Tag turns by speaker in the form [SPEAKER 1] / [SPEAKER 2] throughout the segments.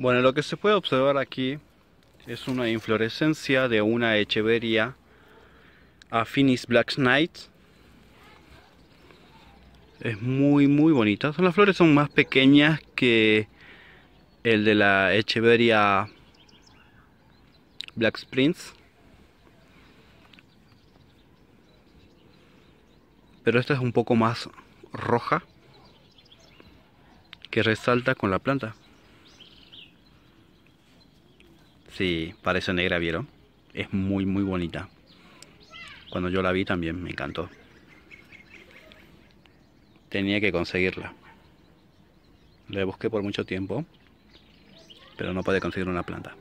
[SPEAKER 1] Bueno, lo que se puede observar aquí es una inflorescencia de una echeveria Affinis Black Knight. Es muy muy bonita. Las flores son más pequeñas que el de la echeveria Black Sprints. Pero esta es un poco más roja que resalta con la planta. si parece negra, ¿vieron? Es muy, muy bonita. Cuando yo la vi también me encantó. Tenía que conseguirla. La busqué por mucho tiempo, pero no pude conseguir una planta.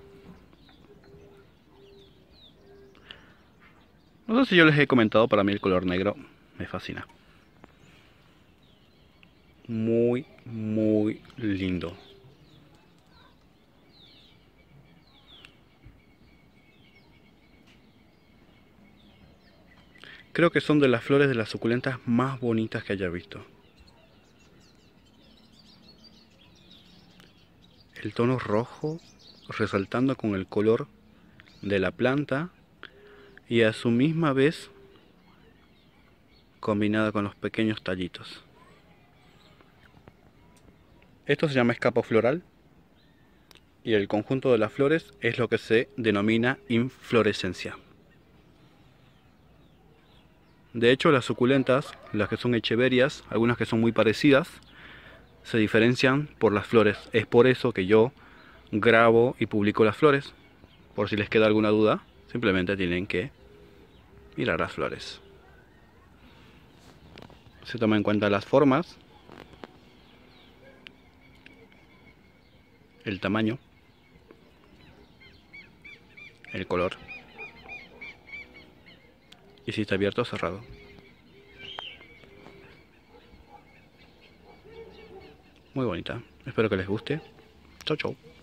[SPEAKER 1] No sé si yo les he comentado, para mí el color negro me fascina. Muy, muy lindo. Creo que son de las flores de las suculentas más bonitas que haya visto. El tono rojo resaltando con el color de la planta y a su misma vez combinada con los pequeños tallitos. Esto se llama escapo floral y el conjunto de las flores es lo que se denomina inflorescencia. De hecho, las suculentas, las que son echeverias, algunas que son muy parecidas, se diferencian por las flores. Es por eso que yo grabo y publico las flores. Por si les queda alguna duda, simplemente tienen que mirar las flores. Se toman en cuenta las formas, el tamaño, el color y si está abierto o cerrado. Muy bonita. Espero que les guste. Chau, chau.